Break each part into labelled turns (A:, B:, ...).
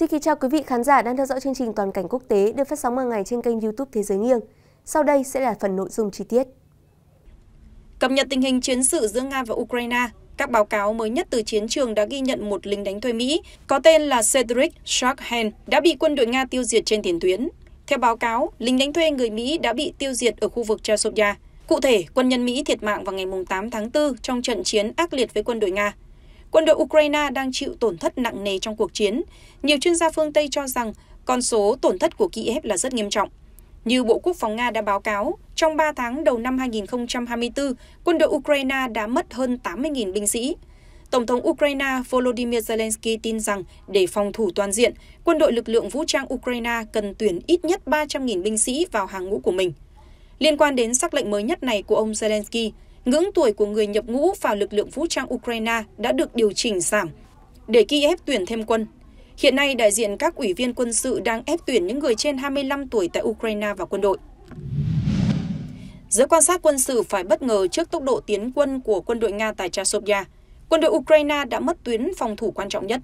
A: Xin kính chào quý vị khán giả đang theo dõi chương trình Toàn cảnh quốc tế được phát sóng hàng ngày trên kênh YouTube Thế giới nghiêng. Sau đây sẽ là phần nội dung chi tiết. Cập nhật tình hình chiến sự giữa Nga và Ukraine, các báo cáo mới nhất từ chiến trường đã ghi nhận một lính đánh thuê Mỹ có tên là Cedric Sharkhan đã bị quân đội Nga tiêu diệt trên tiền tuyến. Theo báo cáo, lính đánh thuê người Mỹ đã bị tiêu diệt ở khu vực Chasovia. Cụ thể, quân nhân Mỹ thiệt mạng vào ngày 8 tháng 4 trong trận chiến ác liệt với quân đội Nga. Quân đội Ukraine đang chịu tổn thất nặng nề trong cuộc chiến. Nhiều chuyên gia phương Tây cho rằng con số tổn thất của Kiev là rất nghiêm trọng. Như Bộ Quốc phòng Nga đã báo cáo, trong 3 tháng đầu năm 2024, quân đội Ukraine đã mất hơn 80.000 binh sĩ. Tổng thống Ukraine Volodymyr Zelensky tin rằng để phòng thủ toàn diện, quân đội lực lượng vũ trang Ukraine cần tuyển ít nhất 300.000 binh sĩ vào hàng ngũ của mình. Liên quan đến sắc lệnh mới nhất này của ông Zelensky, ngưỡng tuổi của người nhập ngũ vào lực lượng vũ trang Ukraine đã được điều chỉnh giảm để Kiev tuyển thêm quân. Hiện nay, đại diện các ủy viên quân sự đang ép tuyển những người trên 25 tuổi tại Ukraine và quân đội. Giới quan sát quân sự phải bất ngờ trước tốc độ tiến quân của quân đội Nga tại Chasovia. Quân đội Ukraine đã mất tuyến phòng thủ quan trọng nhất.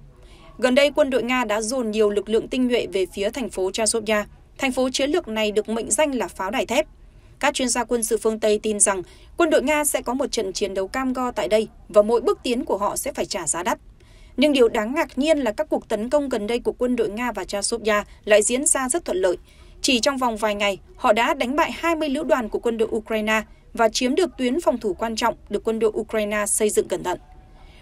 A: Gần đây, quân đội Nga đã dồn nhiều lực lượng tinh nhuệ về phía thành phố Chasovia. Thành phố chiến lược này được mệnh danh là pháo đài thép. Các chuyên gia quân sự phương Tây tin rằng quân đội Nga sẽ có một trận chiến đấu cam go tại đây và mỗi bước tiến của họ sẽ phải trả giá đắt. Nhưng điều đáng ngạc nhiên là các cuộc tấn công gần đây của quân đội Nga và Chasovia lại diễn ra rất thuận lợi. Chỉ trong vòng vài ngày, họ đã đánh bại 20 lữ đoàn của quân đội Ukraine và chiếm được tuyến phòng thủ quan trọng được quân đội Ukraine xây dựng cẩn thận.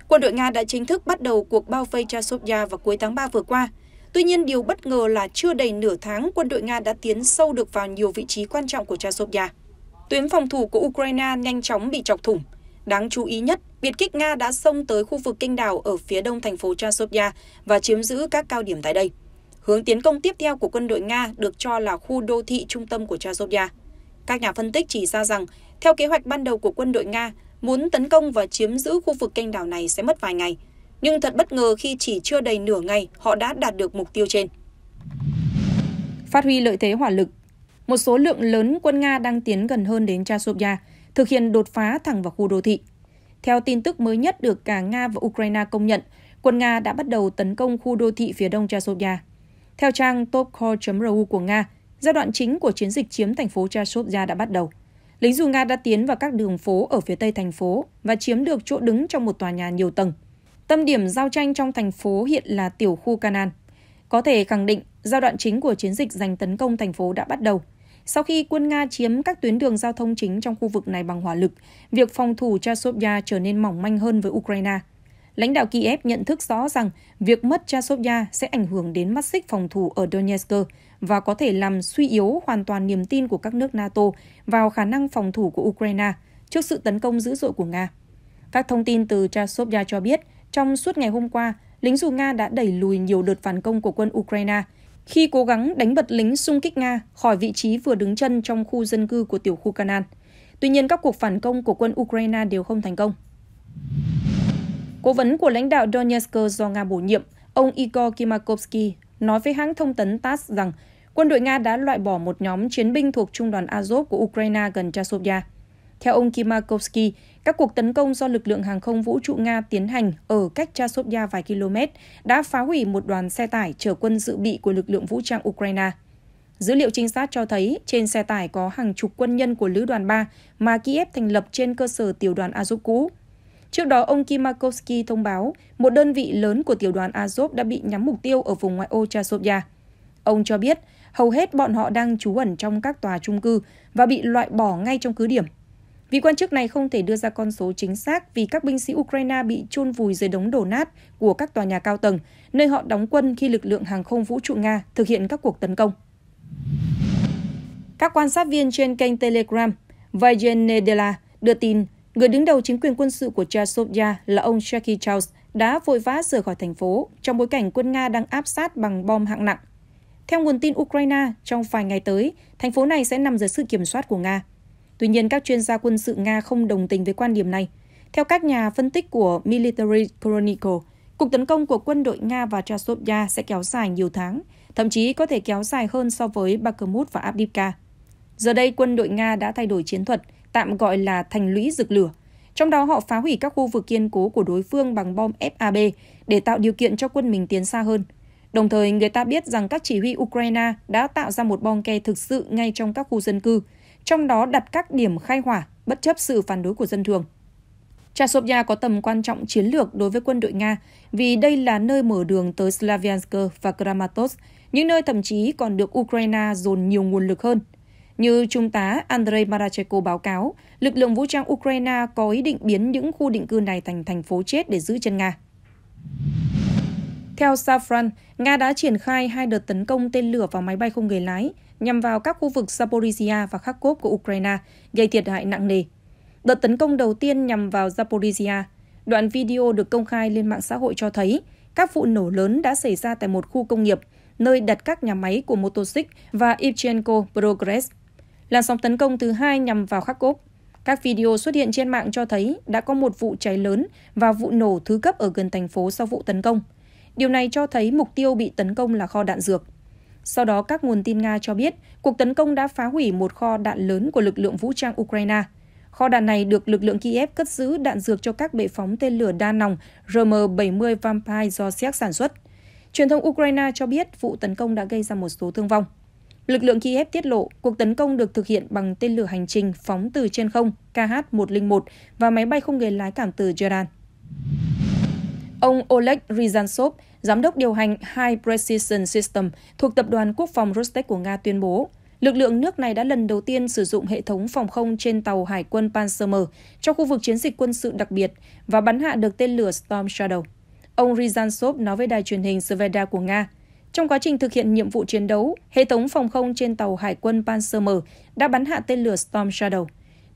A: Quân đội Nga đã chính thức bắt đầu cuộc bao vây Chasovia vào cuối tháng 3 vừa qua – Tuy nhiên, điều bất ngờ là chưa đầy nửa tháng quân đội Nga đã tiến sâu được vào nhiều vị trí quan trọng của Chasovia. Tuyến phòng thủ của Ukraine nhanh chóng bị chọc thủng. Đáng chú ý nhất, biệt kích Nga đã xông tới khu vực kênh đảo ở phía đông thành phố Chasovia và chiếm giữ các cao điểm tại đây. Hướng tiến công tiếp theo của quân đội Nga được cho là khu đô thị trung tâm của Chasovia. Các nhà phân tích chỉ ra rằng, theo kế hoạch ban đầu của quân đội Nga, muốn tấn công và chiếm giữ khu vực kênh đảo này sẽ mất vài ngày – nhưng thật bất ngờ khi chỉ chưa đầy nửa ngày họ đã đạt được mục tiêu trên. Phát huy lợi thế hỏa lực, một số lượng lớn quân Nga đang tiến gần hơn đến Chasovya, thực hiện đột phá thẳng vào khu đô thị. Theo tin tức mới nhất được cả Nga và Ukraine công nhận, quân Nga đã bắt đầu tấn công khu đô thị phía đông Chasovya. Theo trang topcall.ru của Nga, giai đoạn chính của chiến dịch chiếm thành phố Chasovya đã bắt đầu. Lính dù Nga đã tiến vào các đường phố ở phía tây thành phố và chiếm được chỗ đứng trong một tòa nhà nhiều tầng Tâm điểm giao tranh trong thành phố hiện là tiểu khu Canaan. Có thể khẳng định, giai đoạn chính của chiến dịch giành tấn công thành phố đã bắt đầu. Sau khi quân Nga chiếm các tuyến đường giao thông chính trong khu vực này bằng hỏa lực, việc phòng thủ Chasovya trở nên mỏng manh hơn với Ukraine. Lãnh đạo Kiev nhận thức rõ rằng việc mất Chasovya sẽ ảnh hưởng đến mắt xích phòng thủ ở Donetsk và có thể làm suy yếu hoàn toàn niềm tin của các nước NATO vào khả năng phòng thủ của Ukraine trước sự tấn công dữ dội của Nga. Các thông tin từ Chasovya cho biết – trong suốt ngày hôm qua, lính dù Nga đã đẩy lùi nhiều đợt phản công của quân Ukraine khi cố gắng đánh bật lính xung kích Nga khỏi vị trí vừa đứng chân trong khu dân cư của tiểu khu Canaan. Tuy nhiên, các cuộc phản công của quân Ukraine đều không thành công. Cố vấn của lãnh đạo Donetsk do Nga bổ nhiệm, ông Igor Kimakovsky, nói với hãng thông tấn TASS rằng quân đội Nga đã loại bỏ một nhóm chiến binh thuộc trung đoàn Azov của Ukraine gần chasovya. Theo ông Kimakovsky, các cuộc tấn công do lực lượng hàng không vũ trụ Nga tiến hành ở cách Chasovya vài km đã phá hủy một đoàn xe tải chở quân dự bị của lực lượng vũ trang Ukraine. Dữ liệu trinh sát cho thấy trên xe tải có hàng chục quân nhân của Lữ đoàn 3 mà Kiev thành lập trên cơ sở tiểu đoàn Azov cũ. Trước đó, ông Kimakovsky thông báo một đơn vị lớn của tiểu đoàn Azov đã bị nhắm mục tiêu ở vùng ngoại ô Chasovya. Ông cho biết hầu hết bọn họ đang trú ẩn trong các tòa trung cư và bị loại bỏ ngay trong cứ điểm. Vị quan chức này không thể đưa ra con số chính xác vì các binh sĩ Ukraine bị chôn vùi dưới đống đổ nát của các tòa nhà cao tầng, nơi họ đóng quân khi lực lượng hàng không vũ trụ Nga thực hiện các cuộc tấn công. Các quan sát viên trên kênh Telegram, Vajen Nedela đưa tin người đứng đầu chính quyền quân sự của Chasovya là ông Shaki Charles đã vội vã rời khỏi thành phố trong bối cảnh quân Nga đang áp sát bằng bom hạng nặng. Theo nguồn tin Ukraine, trong vài ngày tới, thành phố này sẽ nằm dưới sự kiểm soát của Nga. Tuy nhiên, các chuyên gia quân sự Nga không đồng tình với quan điểm này. Theo các nhà phân tích của Military Chronicle, cuộc tấn công của quân đội Nga và Chasovya sẽ kéo dài nhiều tháng, thậm chí có thể kéo dài hơn so với Bakhmut và Abdivka. Giờ đây, quân đội Nga đã thay đổi chiến thuật, tạm gọi là thành lũy rực lửa. Trong đó, họ phá hủy các khu vực kiên cố của đối phương bằng bom FAB để tạo điều kiện cho quân mình tiến xa hơn. Đồng thời, người ta biết rằng các chỉ huy Ukraine đã tạo ra một bom ke thực sự ngay trong các khu dân cư – trong đó đặt các điểm khai hỏa bất chấp sự phản đối của dân thường. Chasovia có tầm quan trọng chiến lược đối với quân đội Nga vì đây là nơi mở đường tới Slaviansk và Kramatorsk, những nơi thậm chí còn được Ukraine dồn nhiều nguồn lực hơn. Như Trung tá Andrei Marachenko báo cáo, lực lượng vũ trang Ukraine có ý định biến những khu định cư này thành thành phố chết để giữ chân Nga. Theo Safran, Nga đã triển khai hai đợt tấn công tên lửa vào máy bay không người lái, nhằm vào các khu vực Zaporizhia và Kharkov của Ukraine, gây thiệt hại nặng nề. Đợt tấn công đầu tiên nhằm vào Zaporizhia, đoạn video được công khai lên mạng xã hội cho thấy các vụ nổ lớn đã xảy ra tại một khu công nghiệp, nơi đặt các nhà máy của Motosic và Ivchenko Progress. Làn sóng tấn công thứ hai nhằm vào Kharkov. Các video xuất hiện trên mạng cho thấy đã có một vụ cháy lớn và vụ nổ thứ cấp ở gần thành phố sau vụ tấn công. Điều này cho thấy mục tiêu bị tấn công là kho đạn dược sau đó các nguồn tin nga cho biết cuộc tấn công đã phá hủy một kho đạn lớn của lực lượng vũ trang ukraine kho đạn này được lực lượng kiev cất giữ đạn dược cho các bệ phóng tên lửa đa nòng rm 70 vampire do séc sản xuất truyền thông ukraine cho biết vụ tấn công đã gây ra một số thương vong Lực lượng Kiev tiết lộ cuộc tấn công được thực hiện bằng tên lửa hành trình phóng từ trên không KH-101 và máy bay không người lái cảm từ Jordan. Ông Oleg Ryazantsev, giám đốc điều hành High Precision System thuộc Tập đoàn Quốc phòng Rostec của Nga tuyên bố, lực lượng nước này đã lần đầu tiên sử dụng hệ thống phòng không trên tàu Hải quân Pantsir-M trong khu vực chiến dịch quân sự đặc biệt và bắn hạ được tên lửa Storm Shadow. Ông Ryzansov nói với đài truyền hình Sveda của Nga, trong quá trình thực hiện nhiệm vụ chiến đấu, hệ thống phòng không trên tàu Hải quân Pantsir-M đã bắn hạ tên lửa Storm Shadow.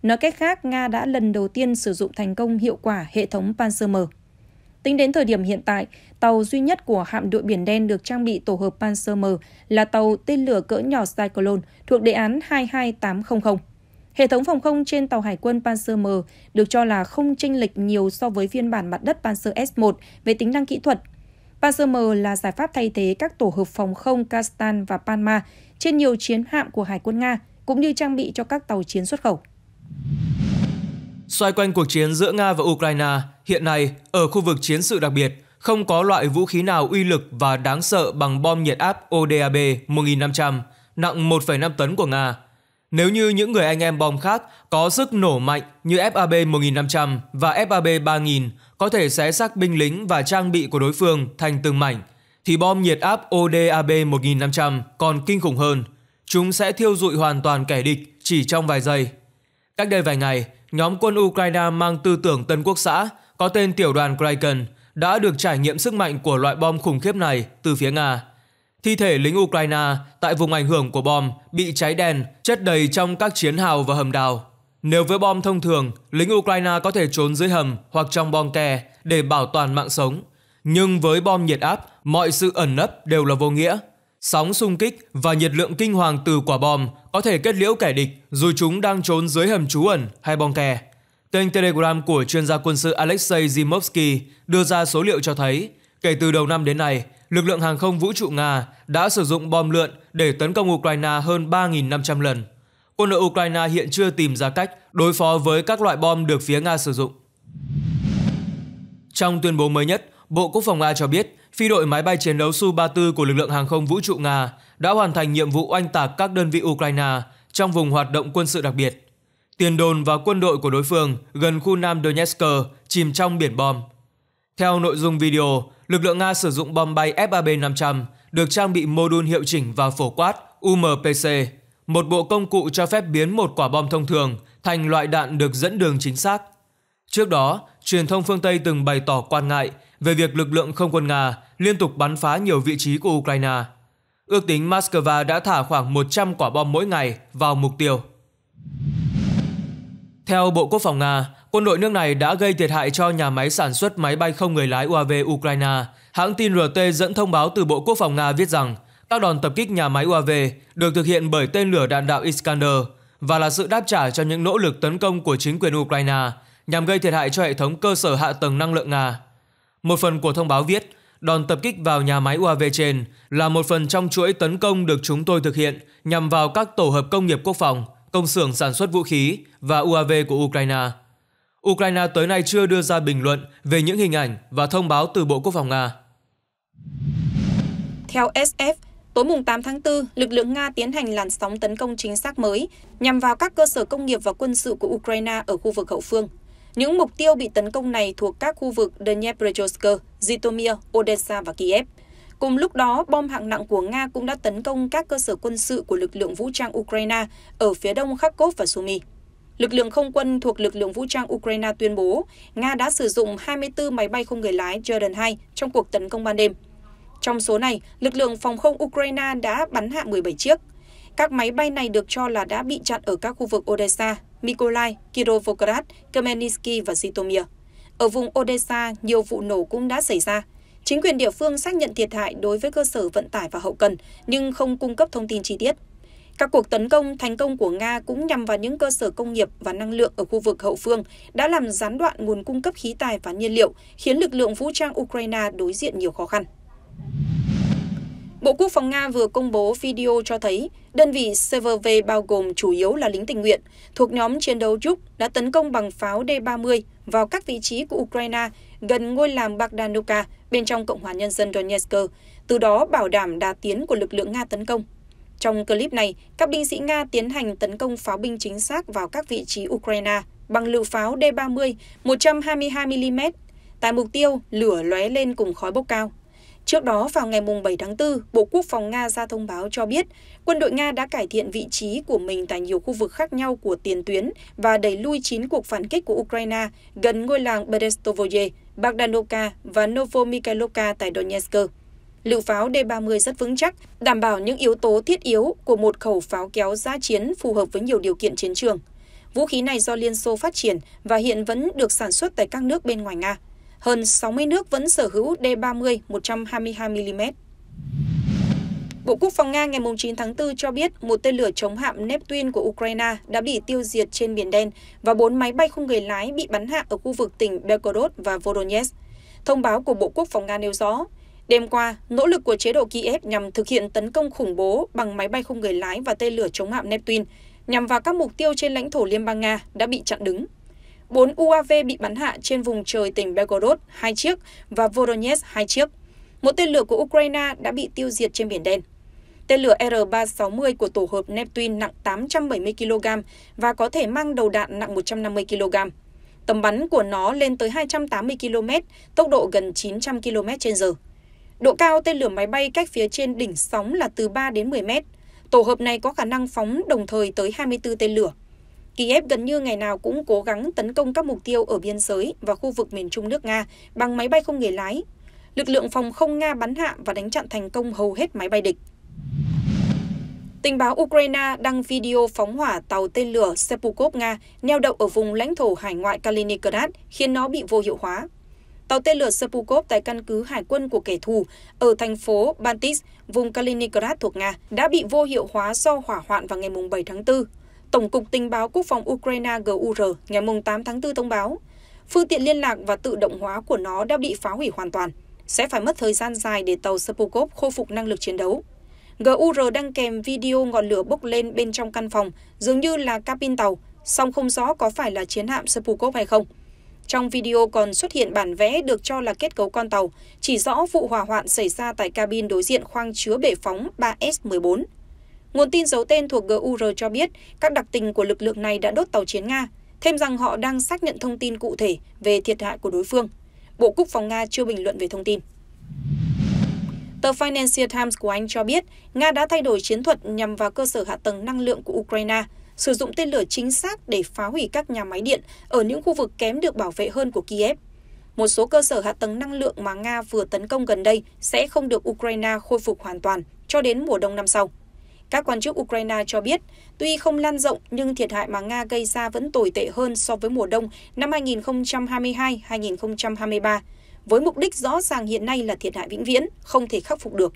A: Nói cách khác, Nga đã lần đầu tiên sử dụng thành công hiệu quả hệ thống Pantsir-M. Tính đến thời điểm hiện tại, tàu duy nhất của hạm đội Biển Đen được trang bị tổ hợp Panzer M là tàu tên lửa cỡ nhỏ Cyclone thuộc đề án 22800. Hệ thống phòng không trên tàu hải quân Panzer M được cho là không chênh lệch nhiều so với phiên bản mặt đất Panzer S1 về tính năng kỹ thuật. Panzer M là giải pháp thay thế các tổ hợp phòng không Kastan và Panma trên nhiều chiến hạm của Hải quân Nga, cũng như trang bị cho các tàu chiến xuất khẩu.
B: Xoay quanh cuộc chiến giữa Nga và Ukraine, hiện nay ở khu vực chiến sự đặc biệt, không có loại vũ khí nào uy lực và đáng sợ bằng bom nhiệt áp ODAB 1500 nặng 1,5 tấn của Nga. Nếu như những người anh em bom khác có sức nổ mạnh như FAB 1500 và FAB 3000 có thể xé xác binh lính và trang bị của đối phương thành từng mảnh, thì bom nhiệt áp ODAB 1500 còn kinh khủng hơn. Chúng sẽ thiêu dụi hoàn toàn kẻ địch chỉ trong vài giây. Cách đây vài ngày, nhóm quân Ukraine mang tư tưởng Tân Quốc xã có tên tiểu đoàn Kraken đã được trải nghiệm sức mạnh của loại bom khủng khiếp này từ phía Nga. Thi thể lính Ukraine tại vùng ảnh hưởng của bom bị cháy đen chất đầy trong các chiến hào và hầm đào. Nếu với bom thông thường, lính Ukraine có thể trốn dưới hầm hoặc trong bom kè để bảo toàn mạng sống. Nhưng với bom nhiệt áp, mọi sự ẩn nấp đều là vô nghĩa. Sóng xung kích và nhiệt lượng kinh hoàng từ quả bom có thể kết liễu kẻ địch dù chúng đang trốn dưới hầm trú ẩn hay bong kè. Kênh Telegram của chuyên gia quân sự Alexei Zimovsky đưa ra số liệu cho thấy, kể từ đầu năm đến nay, lực lượng hàng không vũ trụ Nga đã sử dụng bom lượn để tấn công Ukraine hơn 3.500 lần. Quân đội Ukraine hiện chưa tìm ra cách đối phó với các loại bom được phía Nga sử dụng. Trong tuyên bố mới nhất, Bộ Quốc phòng Nga cho biết, phi đội máy bay chiến đấu Su-34 của lực lượng hàng không vũ trụ Nga đã hoàn thành nhiệm vụ oanh tạc các đơn vị Ukraine trong vùng hoạt động quân sự đặc biệt. Tiền đồn và quân đội của đối phương gần khu Nam Donetsk chìm trong biển bom. Theo nội dung video, lực lượng Nga sử dụng bom bay FAB-500 được trang bị mô đun hiệu chỉnh và phổ quát UMPC, một bộ công cụ cho phép biến một quả bom thông thường thành loại đạn được dẫn đường chính xác. Trước đó, truyền thông phương Tây từng bày tỏ quan ngại về việc lực lượng không quân Nga liên tục bắn phá nhiều vị trí của Ukraine. Ước tính Moscow đã thả khoảng 100 quả bom mỗi ngày vào mục tiêu. Theo Bộ Quốc phòng Nga, quân đội nước này đã gây thiệt hại cho nhà máy sản xuất máy bay không người lái UAV Ukraine. Hãng tin RT dẫn thông báo từ Bộ Quốc phòng Nga viết rằng các đòn tập kích nhà máy UAV được thực hiện bởi tên lửa đạn đạo Iskander và là sự đáp trả cho những nỗ lực tấn công của chính quyền Ukraine nhằm gây thiệt hại cho hệ thống cơ sở hạ tầng năng lượng Nga. Một phần của thông báo viết, đòn tập kích vào nhà máy UAV trên là một phần trong chuỗi tấn công được chúng tôi thực hiện nhằm vào các tổ hợp công nghiệp quốc phòng, công xưởng sản xuất vũ khí và UAV của Ukraine. Ukraine tới nay chưa đưa ra bình luận về những hình ảnh và thông báo từ Bộ Quốc phòng Nga.
A: Theo SF, tối mùng 8 tháng 4, lực lượng Nga tiến hành làn sóng tấn công chính xác mới nhằm vào các cơ sở công nghiệp và quân sự của Ukraine ở khu vực hậu phương. Những mục tiêu bị tấn công này thuộc các khu vực Dnepropetrovsk, Zhytomyr, Odessa và Kiev. Cùng lúc đó, bom hạng nặng của Nga cũng đã tấn công các cơ sở quân sự của lực lượng vũ trang Ukraine ở phía đông Kharkov và Sumy. Lực lượng không quân thuộc lực lượng vũ trang Ukraine tuyên bố Nga đã sử dụng 24 máy bay không người lái Jordan 2 trong cuộc tấn công ban đêm. Trong số này, lực lượng phòng không Ukraine đã bắn hạ 17 chiếc. Các máy bay này được cho là đã bị chặn ở các khu vực Odessa, Mykolaiv, Kirovograd, Khmelnytsky và Zitomir. Ở vùng Odessa, nhiều vụ nổ cũng đã xảy ra. Chính quyền địa phương xác nhận thiệt hại đối với cơ sở vận tải và hậu cần, nhưng không cung cấp thông tin chi tiết. Các cuộc tấn công thành công của Nga cũng nhằm vào những cơ sở công nghiệp và năng lượng ở khu vực hậu phương, đã làm gián đoạn nguồn cung cấp khí tài và nhiên liệu, khiến lực lượng vũ trang Ukraine đối diện nhiều khó khăn. Bộ Quốc phòng Nga vừa công bố video cho thấy đơn vị CVV bao gồm chủ yếu là lính tình nguyện thuộc nhóm chiến đấu Yuk đã tấn công bằng pháo D-30 vào các vị trí của Ukraine gần ngôi làng Bagdanovka bên trong Cộng hòa Nhân dân Donetsk, từ đó bảo đảm đà tiến của lực lượng Nga tấn công. Trong clip này, các binh sĩ Nga tiến hành tấn công pháo binh chính xác vào các vị trí Ukraine bằng lựu pháo D-30 122mm. Tại mục tiêu, lửa lóe lên cùng khói bốc cao. Trước đó, vào ngày 7 tháng 4, Bộ Quốc phòng Nga ra thông báo cho biết quân đội Nga đã cải thiện vị trí của mình tại nhiều khu vực khác nhau của tiền tuyến và đẩy lui 9 cuộc phản kích của Ukraine gần ngôi làng Berestovoye, Bagdanovka và Novomikhailovka tại Donetsk. Lựu pháo D-30 rất vững chắc, đảm bảo những yếu tố thiết yếu của một khẩu pháo kéo giá chiến phù hợp với nhiều điều kiện chiến trường. Vũ khí này do Liên Xô phát triển và hiện vẫn được sản xuất tại các nước bên ngoài Nga hơn 60 nước vẫn sở hữu D-30 122mm. Bộ Quốc phòng Nga ngày 9 tháng 4 cho biết một tên lửa chống hạm Neptune của Ukraine đã bị tiêu diệt trên Biển Đen và bốn máy bay không người lái bị bắn hạ ở khu vực tỉnh Belgorod và Voronezh. Thông báo của Bộ Quốc phòng Nga nêu rõ, đêm qua, nỗ lực của chế độ Kiev nhằm thực hiện tấn công khủng bố bằng máy bay không người lái và tên lửa chống hạm Neptune nhằm vào các mục tiêu trên lãnh thổ Liên bang Nga đã bị chặn đứng bốn UAV bị bắn hạ trên vùng trời tỉnh Belgorod, hai chiếc, và Voronezh, hai chiếc. Một tên lửa của Ukraine đã bị tiêu diệt trên Biển Đen. Tên lửa R-360 của tổ hợp Neptune nặng 870 kg và có thể mang đầu đạn nặng 150 kg. Tầm bắn của nó lên tới 280 km, tốc độ gần 900 km h Độ cao tên lửa máy bay cách phía trên đỉnh sóng là từ 3 đến 10 mét. Tổ hợp này có khả năng phóng đồng thời tới 24 tên lửa. Kiev gần như ngày nào cũng cố gắng tấn công các mục tiêu ở biên giới và khu vực miền trung nước Nga bằng máy bay không người lái. Lực lượng phòng không Nga bắn hạ và đánh chặn thành công hầu hết máy bay địch. Tình báo Ukraine đăng video phóng hỏa tàu tên lửa Sepukov Nga neo đậu ở vùng lãnh thổ hải ngoại Kaliningrad, khiến nó bị vô hiệu hóa. Tàu tên lửa Sepukov tại căn cứ hải quân của kẻ thù ở thành phố Baltis, vùng Kaliningrad thuộc Nga, đã bị vô hiệu hóa do hỏa hoạn vào ngày 7 tháng 4 Tổng cục Tình báo Quốc phòng Ukraine GUR ngày 8 tháng 4 thông báo, phương tiện liên lạc và tự động hóa của nó đã bị phá hủy hoàn toàn, sẽ phải mất thời gian dài để tàu Spokov khôi phục năng lực chiến đấu. GUR đăng kèm video ngọn lửa bốc lên bên trong căn phòng, dường như là cabin tàu, song không rõ có phải là chiến hạm Spokov hay không. Trong video còn xuất hiện bản vẽ được cho là kết cấu con tàu, chỉ rõ vụ hỏa hoạn xảy ra tại cabin đối diện khoang chứa bể phóng 3S14 nguồn tin giấu tên thuộc gur cho biết các đặc tình của lực lượng này đã đốt tàu chiến nga thêm rằng họ đang xác nhận thông tin cụ thể về thiệt hại của đối phương bộ quốc phòng nga chưa bình luận về thông tin Tờ Financial Times của Anh cho biết, Nga đã thay đổi chiến thuật nhằm vào cơ sở hạ tầng năng lượng của Ukraine, sử dụng tên lửa chính xác để phá hủy các nhà máy điện ở những khu vực kém được bảo vệ hơn của Kiev. Một số cơ sở hạ tầng năng lượng mà Nga vừa tấn công gần đây sẽ không được Ukraine khôi phục hoàn toàn cho đến mùa đông năm sau. Các quan chức Ukraine cho biết, tuy không lan rộng nhưng thiệt hại mà Nga gây ra vẫn tồi tệ hơn so với mùa đông năm 2022-2023, với mục đích rõ ràng hiện nay là thiệt hại vĩnh viễn, không thể khắc phục được.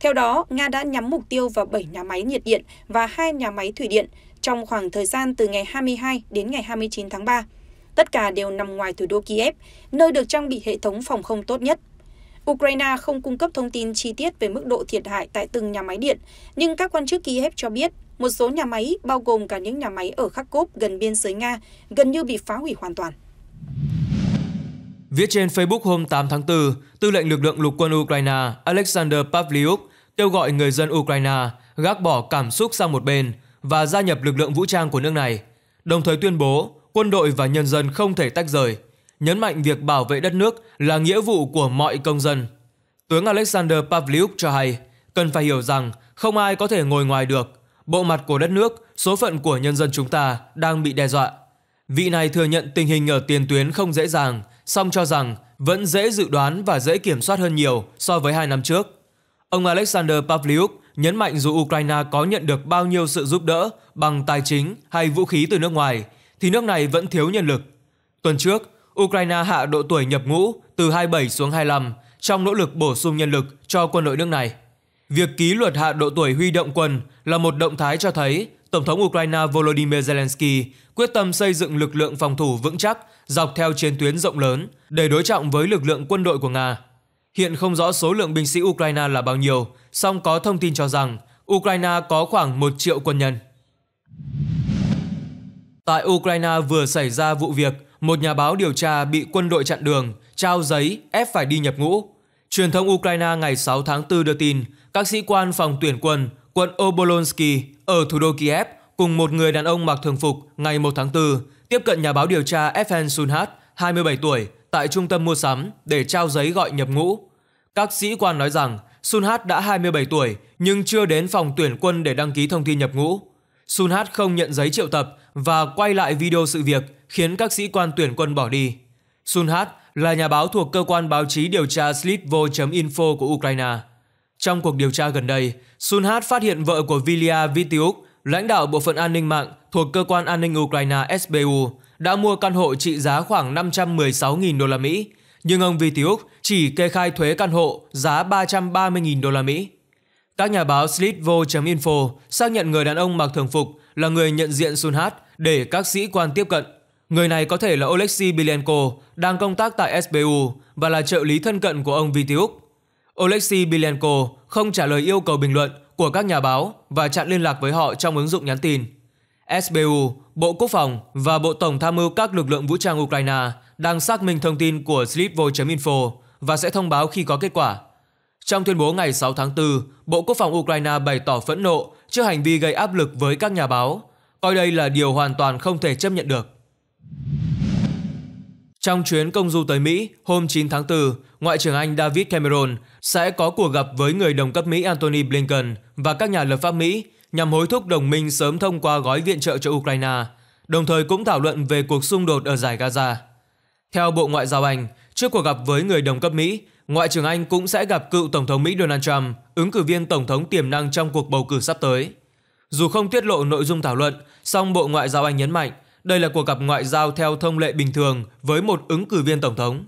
A: Theo đó, Nga đã nhắm mục tiêu vào 7 nhà máy nhiệt điện và hai nhà máy thủy điện trong khoảng thời gian từ ngày 22 đến ngày 29 tháng 3. Tất cả đều nằm ngoài thủ đô Kiev, nơi được trang bị hệ thống phòng không tốt nhất. Ukraine không cung cấp thông tin chi tiết về mức độ thiệt hại tại từng nhà máy điện, nhưng các quan chức Kiev cho biết một số nhà máy, bao gồm cả những nhà máy ở Kharkov gần biên giới Nga, gần như bị phá hủy hoàn toàn.
B: Viết trên Facebook hôm 8 tháng 4, tư lệnh lực lượng lục quân Ukraine Alexander Pavlyuk kêu gọi người dân Ukraine gác bỏ cảm xúc sang một bên và gia nhập lực lượng vũ trang của nước này, đồng thời tuyên bố quân đội và nhân dân không thể tách rời – nhấn mạnh việc bảo vệ đất nước là nghĩa vụ của mọi công dân. Tướng Alexander Pavlyuk cho hay, cần phải hiểu rằng không ai có thể ngồi ngoài được, bộ mặt của đất nước, số phận của nhân dân chúng ta đang bị đe dọa. Vị này thừa nhận tình hình ở tiền tuyến không dễ dàng, song cho rằng vẫn dễ dự đoán và dễ kiểm soát hơn nhiều so với hai năm trước. Ông Alexander Pavlyuk nhấn mạnh dù Ukraine có nhận được bao nhiêu sự giúp đỡ bằng tài chính hay vũ khí từ nước ngoài, thì nước này vẫn thiếu nhân lực. Tuần trước, Ukraine hạ độ tuổi nhập ngũ từ 27 xuống 25 trong nỗ lực bổ sung nhân lực cho quân đội nước này. Việc ký luật hạ độ tuổi huy động quân là một động thái cho thấy Tổng thống Ukraine Volodymyr Zelensky quyết tâm xây dựng lực lượng phòng thủ vững chắc dọc theo chiến tuyến rộng lớn để đối trọng với lực lượng quân đội của Nga. Hiện không rõ số lượng binh sĩ Ukraine là bao nhiêu, song có thông tin cho rằng Ukraine có khoảng 1 triệu quân nhân. Tại Ukraine vừa xảy ra vụ việc một nhà báo điều tra bị quân đội chặn đường, trao giấy ép phải đi nhập ngũ. Truyền thông Ukraine ngày 6 tháng 4 đưa tin các sĩ quan phòng tuyển quân quận Obolonsky ở thủ đô Kiev cùng một người đàn ông mặc thường phục ngày 1 tháng 4 tiếp cận nhà báo điều tra Efren Sunhat, 27 tuổi, tại trung tâm mua sắm để trao giấy gọi nhập ngũ. Các sĩ quan nói rằng Sunhat đã 27 tuổi nhưng chưa đến phòng tuyển quân để đăng ký thông tin nhập ngũ. Sunhat không nhận giấy triệu tập và quay lại video sự việc khiến các sĩ quan tuyển quân bỏ đi. Sunhat là nhà báo thuộc cơ quan báo chí điều tra Slitvo.info của Ukraine. Trong cuộc điều tra gần đây, Sunhat phát hiện vợ của Vilya Vitiuk, lãnh đạo Bộ phận An ninh mạng thuộc Cơ quan An ninh Ukraine SBU, đã mua căn hộ trị giá khoảng 516.000 đô la Mỹ, nhưng ông Vitiuk chỉ kê khai thuế căn hộ giá 330.000 đô la Mỹ. Các nhà báo Slitvo.info xác nhận người đàn ông mặc thường phục là người nhận diện Sunhat để các sĩ quan tiếp cận. Người này có thể là Oleksiy Bilenko, đang công tác tại SBU và là trợ lý thân cận của ông Vitiuk. Oleksiy Bilenko không trả lời yêu cầu bình luận của các nhà báo và chặn liên lạc với họ trong ứng dụng nhắn tin. SBU, Bộ Quốc phòng và Bộ Tổng tham mưu các lực lượng vũ trang Ukraine đang xác minh thông tin của Slipvo.info và sẽ thông báo khi có kết quả. Trong tuyên bố ngày 6 tháng 4, Bộ Quốc phòng Ukraine bày tỏ phẫn nộ trước hành vi gây áp lực với các nhà báo, coi đây là điều hoàn toàn không thể chấp nhận được. Trong chuyến công du tới Mỹ hôm 9 tháng 4, Ngoại trưởng Anh David Cameron sẽ có cuộc gặp với người đồng cấp Mỹ Antony Blinken và các nhà lập pháp Mỹ nhằm hối thúc đồng minh sớm thông qua gói viện trợ cho Ukraine, đồng thời cũng thảo luận về cuộc xung đột ở giải Gaza. Theo Bộ Ngoại giao Anh, trước cuộc gặp với người đồng cấp Mỹ, Ngoại trưởng Anh cũng sẽ gặp cựu Tổng thống Mỹ Donald Trump, ứng cử viên Tổng thống tiềm năng trong cuộc bầu cử sắp tới. Dù không tiết lộ nội dung thảo luận, song Bộ Ngoại giao Anh nhấn mạnh đây là cuộc gặp ngoại giao theo thông lệ bình thường với một ứng cử viên tổng thống.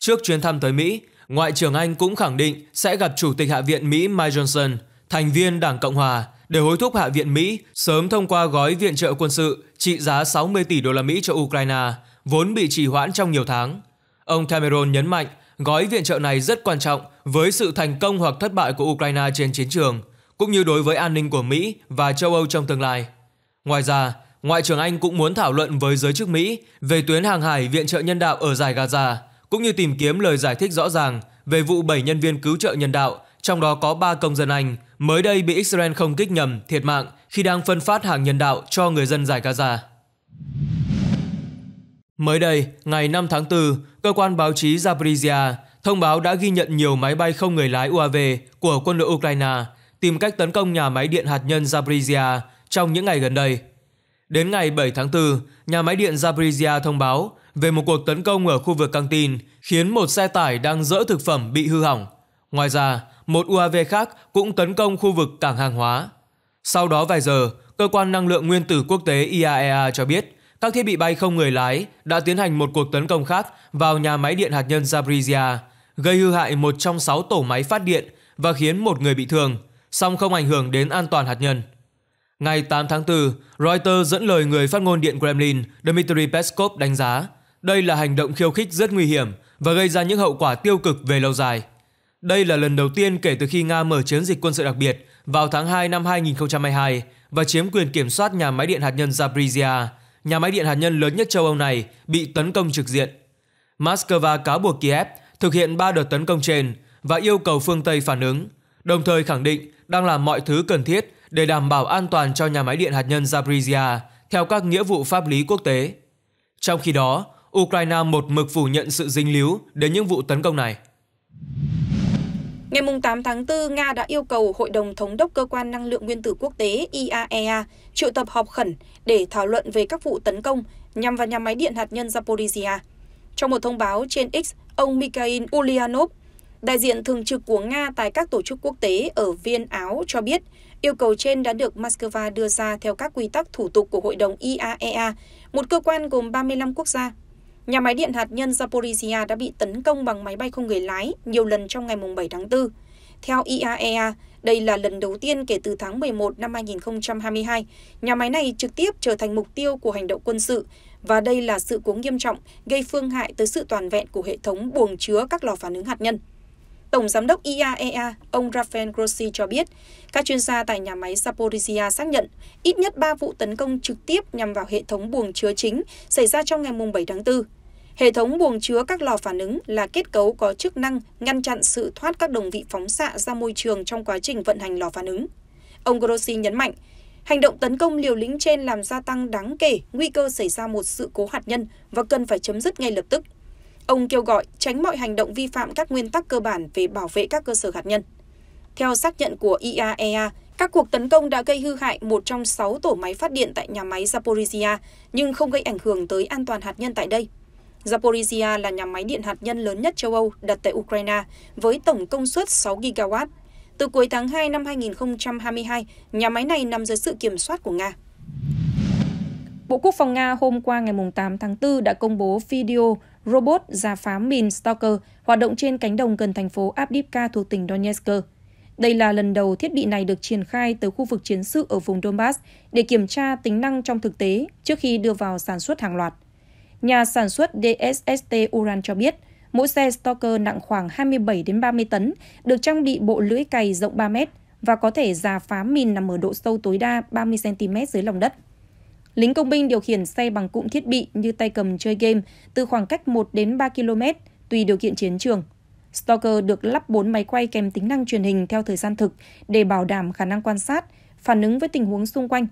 B: Trước chuyến thăm tới Mỹ, Ngoại trưởng Anh cũng khẳng định sẽ gặp Chủ tịch Hạ viện Mỹ Mike Johnson, thành viên Đảng Cộng Hòa, để hối thúc Hạ viện Mỹ sớm thông qua gói viện trợ quân sự trị giá 60 tỷ đô la Mỹ cho Ukraine, vốn bị trì hoãn trong nhiều tháng. Ông Cameron nhấn mạnh gói viện trợ này rất quan trọng với sự thành công hoặc thất bại của Ukraine trên chiến trường, cũng như đối với an ninh của Mỹ và châu Âu trong tương lai. Ngoài ra, Ngoại trưởng Anh cũng muốn thảo luận với giới chức Mỹ về tuyến hàng hải viện trợ nhân đạo ở giải Gaza, cũng như tìm kiếm lời giải thích rõ ràng về vụ 7 nhân viên cứu trợ nhân đạo, trong đó có 3 công dân Anh, mới đây bị Israel không kích nhầm, thiệt mạng khi đang phân phát hàng nhân đạo cho người dân giải Gaza. Mới đây, ngày 5 tháng 4, cơ quan báo chí Zaporizhia thông báo đã ghi nhận nhiều máy bay không người lái UAV của quân đội Ukraine tìm cách tấn công nhà máy điện hạt nhân Zaporizhia trong những ngày gần đây – Đến ngày 7 tháng 4, nhà máy điện Zaporizhia thông báo về một cuộc tấn công ở khu vực căng tin khiến một xe tải đang dỡ thực phẩm bị hư hỏng. Ngoài ra, một UAV khác cũng tấn công khu vực cảng hàng hóa. Sau đó vài giờ, Cơ quan Năng lượng Nguyên tử Quốc tế IAEA e cho biết các thiết bị bay không người lái đã tiến hành một cuộc tấn công khác vào nhà máy điện hạt nhân Zaporizhia, gây hư hại một trong sáu tổ máy phát điện và khiến một người bị thương, song không ảnh hưởng đến an toàn hạt nhân. Ngày 8 tháng 4, Reuters dẫn lời người phát ngôn Điện Kremlin Dmitry Peskov đánh giá đây là hành động khiêu khích rất nguy hiểm và gây ra những hậu quả tiêu cực về lâu dài. Đây là lần đầu tiên kể từ khi Nga mở chiến dịch quân sự đặc biệt vào tháng 2 năm 2022 và chiếm quyền kiểm soát nhà máy điện hạt nhân Zaporizhia, nhà máy điện hạt nhân lớn nhất châu Âu này bị tấn công trực diện. Moscow cáo buộc Kiev thực hiện 3 đợt tấn công trên và yêu cầu phương Tây phản ứng, đồng thời khẳng định đang làm mọi thứ cần thiết để đảm bảo an toàn cho nhà máy điện hạt nhân Zaporizhia theo các nghĩa vụ pháp lý quốc tế. Trong khi đó, Ukraine một mực phủ nhận sự dính líu đến những vụ tấn công này.
A: Ngày 8 tháng 4, Nga đã yêu cầu Hội đồng Thống đốc Cơ quan Năng lượng Nguyên tử Quốc tế IAEA e triệu tập họp khẩn để thảo luận về các vụ tấn công nhằm vào nhà máy điện hạt nhân Zaporizhia. Trong một thông báo trên X, ông Mikhail Ulyanov, Đại diện thường trực của Nga tại các tổ chức quốc tế ở Viên Áo cho biết, yêu cầu trên đã được Moscow đưa ra theo các quy tắc thủ tục của Hội đồng IAEA, e một cơ quan gồm 35 quốc gia. Nhà máy điện hạt nhân Zaporizhia đã bị tấn công bằng máy bay không người lái nhiều lần trong ngày 7 tháng 4. Theo IAEA, e đây là lần đầu tiên kể từ tháng 11 năm 2022, nhà máy này trực tiếp trở thành mục tiêu của hành động quân sự, và đây là sự cố nghiêm trọng gây phương hại tới sự toàn vẹn của hệ thống buồng chứa các lò phản ứng hạt nhân. Tổng giám đốc IAEA, e ông Rafael Grossi cho biết, các chuyên gia tại nhà máy Zaporizhia xác nhận ít nhất 3 vụ tấn công trực tiếp nhằm vào hệ thống buồng chứa chính xảy ra trong ngày 7 tháng 4. Hệ thống buồng chứa các lò phản ứng là kết cấu có chức năng ngăn chặn sự thoát các đồng vị phóng xạ ra môi trường trong quá trình vận hành lò phản ứng. Ông Grossi nhấn mạnh, hành động tấn công liều lĩnh trên làm gia tăng đáng kể nguy cơ xảy ra một sự cố hạt nhân và cần phải chấm dứt ngay lập tức. Ông kêu gọi tránh mọi hành động vi phạm các nguyên tắc cơ bản về bảo vệ các cơ sở hạt nhân. Theo xác nhận của IAEA, e các cuộc tấn công đã gây hư hại một trong sáu tổ máy phát điện tại nhà máy Zaporizhia, nhưng không gây ảnh hưởng tới an toàn hạt nhân tại đây. Zaporizhia là nhà máy điện hạt nhân lớn nhất châu Âu đặt tại Ukraine với tổng công suất 6 gigawatt. Từ cuối tháng 2 năm 2022, nhà máy này nằm dưới sự kiểm soát của Nga. Bộ Quốc phòng Nga hôm qua ngày 8 tháng 4 đã công bố video robot giả phá mìn Stalker hoạt động trên cánh đồng gần thành phố Abdivka thuộc tỉnh Donetsk. Đây là lần đầu thiết bị này được triển khai tới khu vực chiến sự ở vùng Donbass để kiểm tra tính năng trong thực tế trước khi đưa vào sản xuất hàng loạt. Nhà sản xuất DSST Uran cho biết, mỗi xe Stalker nặng khoảng 27 đến 30 tấn, được trang bị bộ lưỡi cày rộng 3 mét và có thể giả phá mìn nằm ở độ sâu tối đa 30 cm dưới lòng đất. Lính công binh điều khiển xe bằng cụm thiết bị như tay cầm chơi game từ khoảng cách 1 đến 3 km tùy điều kiện chiến trường. Stalker được lắp 4 máy quay kèm tính năng truyền hình theo thời gian thực để bảo đảm khả năng quan sát, phản ứng với tình huống xung quanh.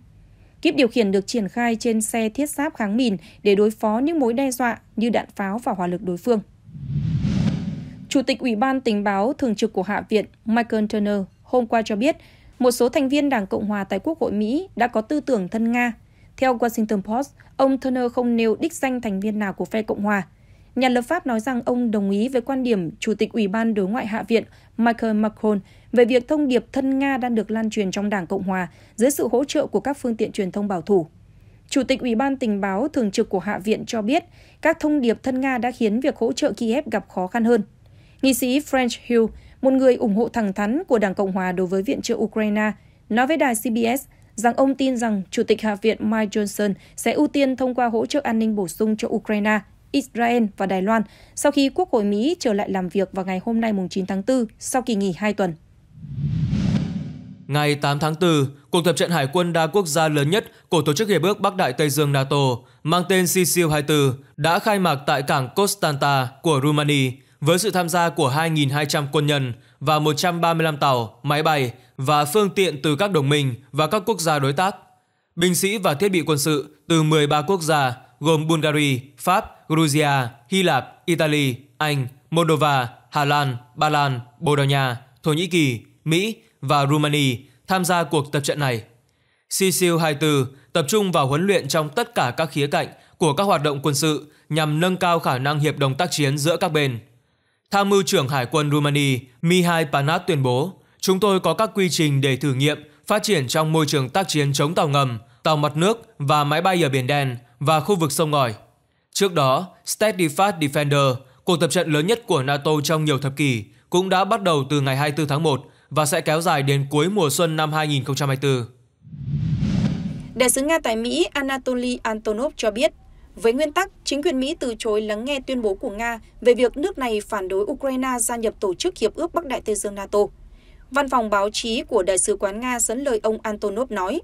A: Kíp điều khiển được triển khai trên xe thiết giáp kháng mìn để đối phó những mối đe dọa như đạn pháo và hỏa lực đối phương. Chủ tịch Ủy ban Tình báo Thường trực của Hạ viện Michael Turner hôm qua cho biết một số thành viên Đảng Cộng hòa tại Quốc hội Mỹ đã có tư tưởng thân Nga – theo Washington Post, ông Turner không nêu đích danh thành viên nào của phe Cộng hòa. Nhà lập pháp nói rằng ông đồng ý với quan điểm Chủ tịch Ủy ban Đối ngoại Hạ viện Michael Macron về việc thông điệp thân Nga đang được lan truyền trong Đảng Cộng hòa dưới sự hỗ trợ của các phương tiện truyền thông bảo thủ. Chủ tịch Ủy ban Tình báo Thường trực của Hạ viện cho biết các thông điệp thân Nga đã khiến việc hỗ trợ Kiev gặp khó khăn hơn. Nghị sĩ French Hill, một người ủng hộ thẳng thắn của Đảng Cộng hòa đối với viện trợ Ukraine, nói với đài CBS – rằng ông tin rằng Chủ tịch Hạ viện Mike Johnson sẽ ưu tiên thông qua hỗ trợ an ninh bổ sung cho Ukraine, Israel và Đài Loan sau khi Quốc hội Mỹ trở lại làm việc vào ngày hôm nay 9 tháng 4 sau kỳ nghỉ 2 tuần.
B: Ngày 8 tháng 4, cuộc tập trận hải quân đa quốc gia lớn nhất của Tổ chức Hiệp ước Bắc Đại Tây Dương NATO mang tên CCU-24 đã khai mạc tại cảng Constanta của Romania với sự tham gia của 2.200 quân nhân, và 135 tàu, máy bay và phương tiện từ các đồng minh và các quốc gia đối tác, binh sĩ và thiết bị quân sự từ 13 quốc gia gồm Bulgaria, Pháp, Georgia, Hy Lạp, Italy, Anh, Moldova, Hà Lan, Ba Lan, Bồ Đào Nha, Thổ Nhĩ Kỳ, Mỹ và Romania tham gia cuộc tập trận này. Cecil 24 tập trung vào huấn luyện trong tất cả các khía cạnh của các hoạt động quân sự nhằm nâng cao khả năng hiệp đồng tác chiến giữa các bên. Tham mưu trưởng Hải quân Rumani Mihai Panat tuyên bố, chúng tôi có các quy trình để thử nghiệm phát triển trong môi trường tác chiến chống tàu ngầm, tàu mặt nước và máy bay ở Biển Đen và khu vực sông ngòi. Trước đó, Steadfast Defender, cuộc tập trận lớn nhất của NATO trong nhiều thập kỷ, cũng đã bắt đầu từ ngày 24 tháng 1 và sẽ kéo dài đến cuối mùa xuân năm 2024.
A: Đại sứ Nga tại Mỹ Anatoly Antonov cho biết, với nguyên tắc, chính quyền Mỹ từ chối lắng nghe tuyên bố của Nga về việc nước này phản đối Ukraine gia nhập tổ chức Hiệp ước Bắc Đại Tây Dương NATO. Văn phòng báo chí của Đại sứ quán Nga dẫn lời ông Antonov nói,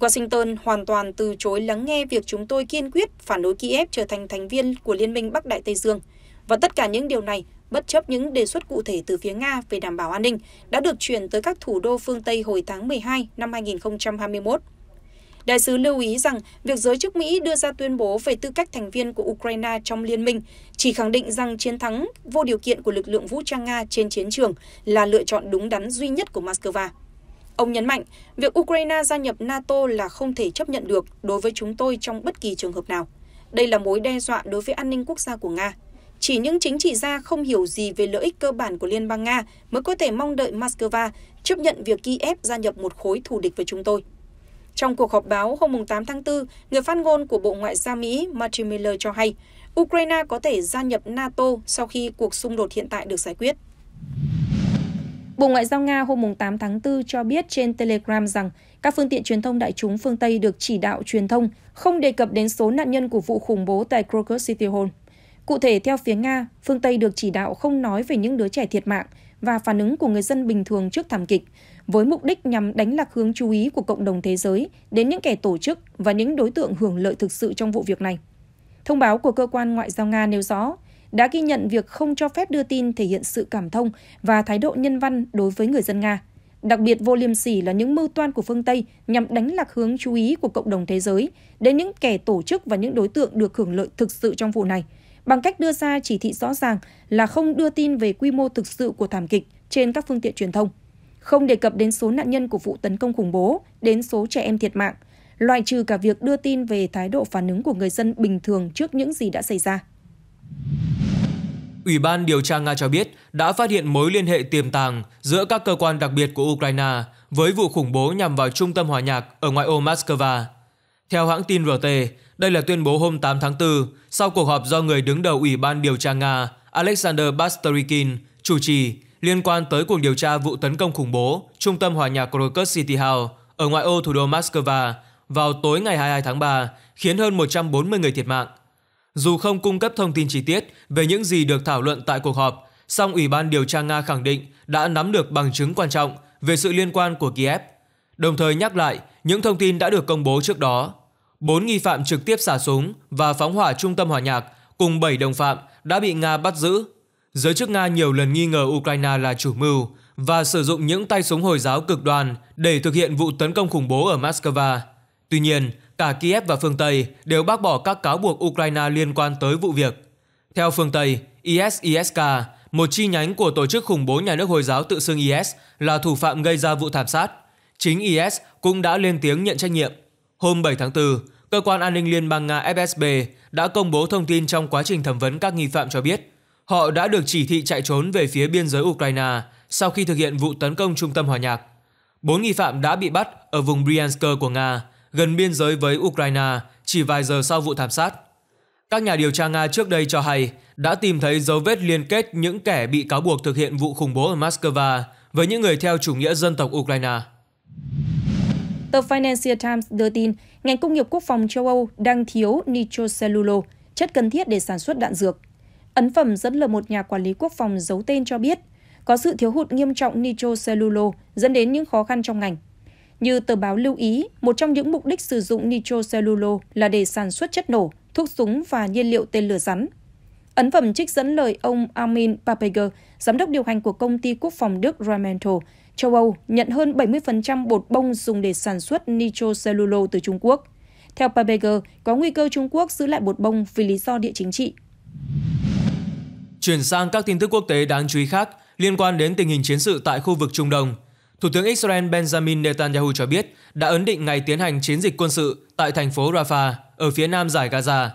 A: Washington hoàn toàn từ chối lắng nghe việc chúng tôi kiên quyết phản đối Kiev trở thành thành viên của Liên minh Bắc Đại Tây Dương. Và tất cả những điều này, bất chấp những đề xuất cụ thể từ phía Nga về đảm bảo an ninh, đã được chuyển tới các thủ đô phương Tây hồi tháng 12 năm 2021. Đại sứ lưu ý rằng việc giới chức Mỹ đưa ra tuyên bố về tư cách thành viên của Ukraine trong liên minh chỉ khẳng định rằng chiến thắng vô điều kiện của lực lượng vũ trang Nga trên chiến trường là lựa chọn đúng đắn duy nhất của Moscow. Ông nhấn mạnh, việc Ukraine gia nhập NATO là không thể chấp nhận được đối với chúng tôi trong bất kỳ trường hợp nào. Đây là mối đe dọa đối với an ninh quốc gia của Nga. Chỉ những chính trị gia không hiểu gì về lợi ích cơ bản của Liên bang Nga mới có thể mong đợi Moscow chấp nhận việc Kiev gia nhập một khối thù địch với chúng tôi. Trong cuộc họp báo hôm 8 tháng 4, người phát ngôn của Bộ Ngoại giao Mỹ Matthew Miller cho hay Ukraine có thể gia nhập NATO sau khi cuộc xung đột hiện tại được giải quyết. Bộ Ngoại giao Nga hôm 8 tháng 4 cho biết trên Telegram rằng các phương tiện truyền thông đại chúng phương Tây được chỉ đạo truyền thông không đề cập đến số nạn nhân của vụ khủng bố tại Krakow City Hall. Cụ thể, theo phía Nga, phương Tây được chỉ đạo không nói về những đứa trẻ thiệt mạng và phản ứng của người dân bình thường trước thảm kịch, với mục đích nhằm đánh lạc hướng chú ý của cộng đồng thế giới đến những kẻ tổ chức và những đối tượng hưởng lợi thực sự trong vụ việc này. Thông báo của cơ quan ngoại giao Nga nêu rõ đã ghi nhận việc không cho phép đưa tin thể hiện sự cảm thông và thái độ nhân văn đối với người dân Nga, đặc biệt vô liêm sỉ là những mưu toan của phương Tây nhằm đánh lạc hướng chú ý của cộng đồng thế giới đến những kẻ tổ chức và những đối tượng được hưởng lợi thực sự trong vụ này, bằng cách đưa ra chỉ thị rõ ràng là không đưa tin về quy mô thực sự của thảm kịch trên các phương tiện truyền thông không đề cập đến số nạn nhân của vụ tấn công khủng bố, đến số trẻ em thiệt mạng, loại trừ cả việc đưa tin về thái độ phản ứng của người dân bình thường trước những gì đã xảy ra.
B: Ủy ban điều tra Nga cho biết đã phát hiện mối liên hệ tiềm tàng giữa các cơ quan đặc biệt của Ukraine với vụ khủng bố nhằm vào trung tâm hòa nhạc ở ngoại ô Moscow. Theo hãng tin RT, đây là tuyên bố hôm 8 tháng 4 sau cuộc họp do người đứng đầu Ủy ban điều tra Nga Alexander Bastarikin chủ trì liên quan tới cuộc điều tra vụ tấn công khủng bố trung tâm hòa nhạc Crocus City Hall ở ngoại ô thủ đô Moscow vào tối ngày 22 tháng 3 khiến hơn 140 người thiệt mạng. Dù không cung cấp thông tin chi tiết về những gì được thảo luận tại cuộc họp, song Ủy ban điều tra Nga khẳng định đã nắm được bằng chứng quan trọng về sự liên quan của Kiev, đồng thời nhắc lại những thông tin đã được công bố trước đó. Bốn nghi phạm trực tiếp xả súng và phóng hỏa trung tâm hòa nhạc cùng 7 đồng phạm đã bị Nga bắt giữ Giới chức Nga nhiều lần nghi ngờ Ukraine là chủ mưu và sử dụng những tay súng Hồi giáo cực đoan để thực hiện vụ tấn công khủng bố ở Moscow. Tuy nhiên, cả Kiev và phương Tây đều bác bỏ các cáo buộc Ukraine liên quan tới vụ việc. Theo phương Tây, ISISK, một chi nhánh của tổ chức khủng bố nhà nước Hồi giáo tự xưng IS, là thủ phạm gây ra vụ thảm sát. Chính IS cũng đã lên tiếng nhận trách nhiệm. Hôm 7 tháng 4, Cơ quan An ninh Liên bang Nga FSB đã công bố thông tin trong quá trình thẩm vấn các nghi phạm cho biết họ đã được chỉ thị chạy trốn về phía biên giới Ukraine sau khi thực hiện vụ tấn công trung tâm hòa nhạc. Bốn nghi phạm đã bị bắt ở vùng Bryansk của Nga, gần biên giới với Ukraine chỉ vài giờ sau vụ thảm sát. Các nhà điều tra Nga trước đây cho hay đã tìm thấy dấu vết liên kết những kẻ bị cáo buộc thực hiện vụ khủng bố ở Moscow với những người theo chủ nghĩa dân tộc Ukraine.
A: Tờ Financial Times đưa tin, ngành công nghiệp quốc phòng châu Âu đang thiếu nitrocellulose, chất cần thiết để sản xuất đạn dược. Ấn phẩm dẫn lời một nhà quản lý quốc phòng giấu tên cho biết, có sự thiếu hụt nghiêm trọng nitrocellulose dẫn đến những khó khăn trong ngành. Như tờ báo lưu ý, một trong những mục đích sử dụng nitrocellulose là để sản xuất chất nổ, thuốc súng và nhiên liệu tên lửa rắn. Ấn phẩm trích dẫn lời ông Armin Papeger, giám đốc điều hành của công ty quốc phòng Đức Rheinmetall, châu Âu nhận hơn 70% bột bông dùng để sản xuất nitrocellulose từ Trung Quốc. Theo Papeger, có nguy cơ Trung Quốc giữ lại bột bông vì lý do địa chính trị.
B: Chuyển sang các tin tức quốc tế đáng chú ý khác liên quan đến tình hình chiến sự tại khu vực Trung Đông. Thủ tướng Israel Benjamin Netanyahu cho biết đã ấn định ngày tiến hành chiến dịch quân sự tại thành phố Rafah ở phía nam giải Gaza.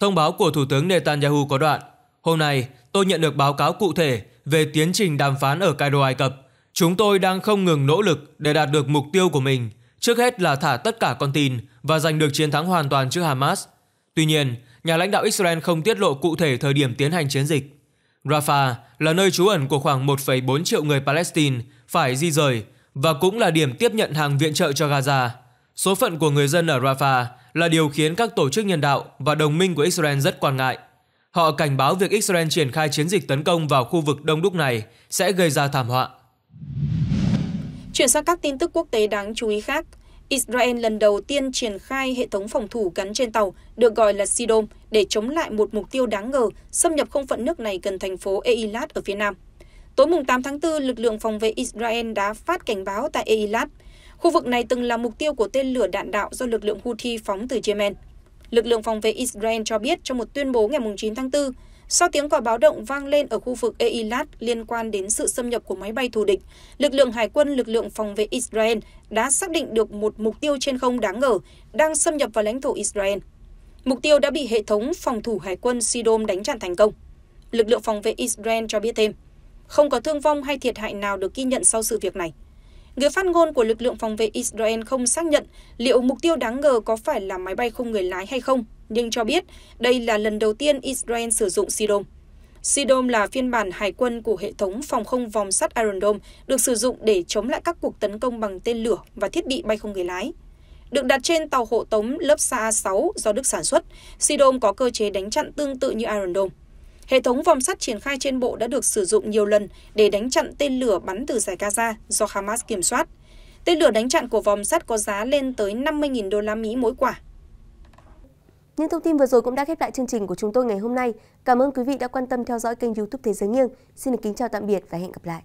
B: Thông báo của Thủ tướng Netanyahu có đoạn Hôm nay, tôi nhận được báo cáo cụ thể về tiến trình đàm phán ở Cairo Ai Cập. Chúng tôi đang không ngừng nỗ lực để đạt được mục tiêu của mình, trước hết là thả tất cả con tin và giành được chiến thắng hoàn toàn trước Hamas. Tuy nhiên, nhà lãnh đạo Israel không tiết lộ cụ thể thời điểm tiến hành chiến dịch. Rafah là nơi trú ẩn của khoảng 1,4 triệu người Palestine phải di rời và cũng là điểm tiếp nhận hàng viện trợ cho Gaza. Số phận của người dân ở Rafah là điều khiến các tổ chức nhân đạo và đồng minh của Israel rất quan ngại. Họ cảnh báo việc Israel triển khai chiến dịch tấn công vào khu vực đông đúc này sẽ gây ra thảm họa.
A: Chuyển sang các tin tức quốc tế đáng chú ý khác. Israel lần đầu tiên triển khai hệ thống phòng thủ gắn trên tàu, được gọi là SIDOM, để chống lại một mục tiêu đáng ngờ xâm nhập không phận nước này gần thành phố Eilat ở phía nam. Tối 8 tháng 4, lực lượng phòng vệ Israel đã phát cảnh báo tại Eilat. Khu vực này từng là mục tiêu của tên lửa đạn đạo do lực lượng Houthi phóng từ Yemen. Lực lượng phòng vệ Israel cho biết trong một tuyên bố ngày 9 tháng 4, sau tiếng còi báo động vang lên ở khu vực Eilat liên quan đến sự xâm nhập của máy bay thù địch, lực lượng hải quân, lực lượng phòng vệ Israel đã xác định được một mục tiêu trên không đáng ngờ đang xâm nhập vào lãnh thổ Israel. Mục tiêu đã bị hệ thống phòng thủ hải quân Sidom đánh chặn thành công. Lực lượng phòng vệ Israel cho biết thêm, không có thương vong hay thiệt hại nào được ghi nhận sau sự việc này. Người phát ngôn của lực lượng phòng vệ Israel không xác nhận liệu mục tiêu đáng ngờ có phải là máy bay không người lái hay không, nhưng cho biết đây là lần đầu tiên Israel sử dụng Sidom. Sidom là phiên bản hải quân của hệ thống phòng không vòng sắt Iron Dome được sử dụng để chống lại các cuộc tấn công bằng tên lửa và thiết bị bay không người lái được đặt trên tàu hộ tống lớp Sa 6 do Đức sản xuất. Sidom có cơ chế đánh chặn tương tự như Iron Dome. Hệ thống vòng sắt triển khai trên bộ đã được sử dụng nhiều lần để đánh chặn tên lửa bắn từ giải Gaza do Hamas kiểm soát. Tên lửa đánh chặn của vòng sắt có giá lên tới 50.000 đô la Mỹ mỗi quả. Những thông tin vừa rồi cũng đã khép lại chương trình của chúng tôi ngày hôm nay. Cảm ơn quý vị đã quan tâm theo dõi kênh youtube Thế Giới Nghiêng. Xin được
B: kính chào tạm biệt và hẹn gặp lại.